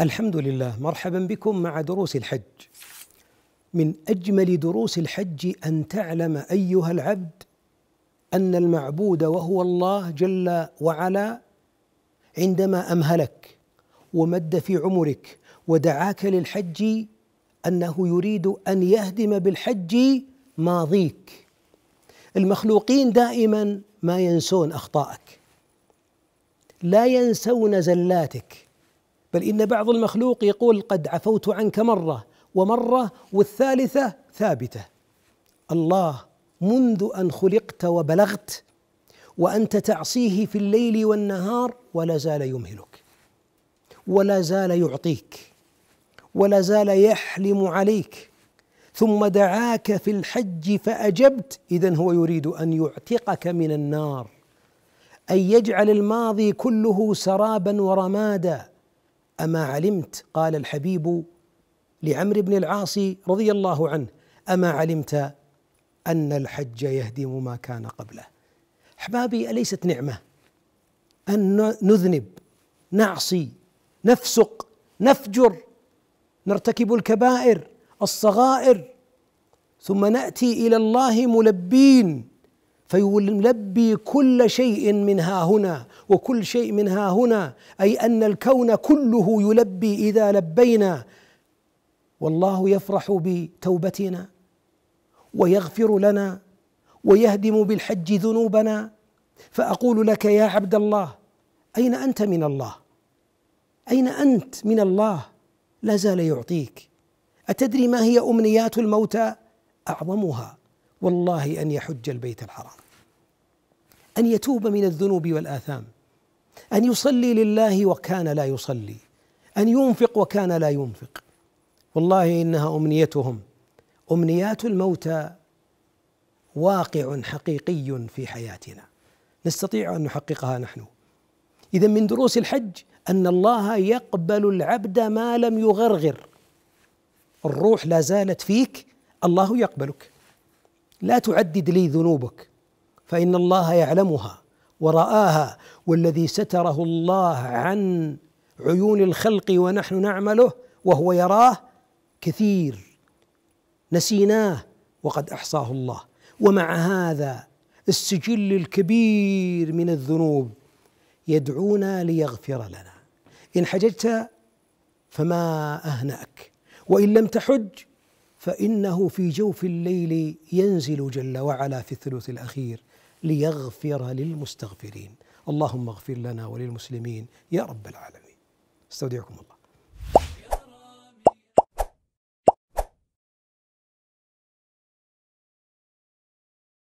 الحمد لله مرحبا بكم مع دروس الحج من اجمل دروس الحج ان تعلم ايها العبد ان المعبود وهو الله جل وعلا عندما امهلك ومد في عمرك ودعاك للحج انه يريد ان يهدم بالحج ماضيك المخلوقين دائما ما ينسون اخطاءك لا ينسون زلاتك بل إن بعض المخلوق يقول قد عفوت عنك مرة ومرة والثالثة ثابتة الله منذ أن خلقت وبلغت وأنت تعصيه في الليل والنهار ولا زال يمهلك ولا زال يعطيك ولا زال يحلم عليك ثم دعاك في الحج فأجبت إذا هو يريد أن يعتقك من النار أن يجعل الماضي كله سرابا ورمادا أما علمت قال الحبيب لعمرو بن العاص رضي الله عنه أما علمت أن الحج يهدم ما كان قبله أحبابي أليست نعمة أن نذنب نعصي نفسق نفجر نرتكب الكبائر الصغائر ثم ناتي الى الله ملبين فيلبي كل شيء من ها هنا وكل شيء من ها هنا أي أن الكون كله يلبي إذا لبينا والله يفرح بتوبتنا ويغفر لنا ويهدم بالحج ذنوبنا فأقول لك يا عبد الله أين أنت من الله؟ أين أنت من الله؟ لا زال يعطيك أتدري ما هي أمنيات الموتى؟ أعظمها والله أن يحج البيت الحرام أن يتوب من الذنوب والآثام أن يصلي لله وكان لا يصلي أن ينفق وكان لا ينفق والله إنها أمنيتهم أمنيات الموتى واقع حقيقي في حياتنا نستطيع أن نحققها نحن إذا من دروس الحج أن الله يقبل العبد ما لم يغرغر الروح لا زالت فيك الله يقبلك لا تعدد لي ذنوبك فإن الله يعلمها ورآها والذي ستره الله عن عيون الخلق ونحن نعمله وهو يراه كثير نسيناه وقد احصاه الله ومع هذا السجل الكبير من الذنوب يدعونا ليغفر لنا ان حججت فما اهناك وان لم تحج فانه في جوف الليل ينزل جل وعلا في الثلث الاخير ليغفر للمستغفرين اللهم اغفر لنا وللمسلمين يا رب العالمين استودعكم الله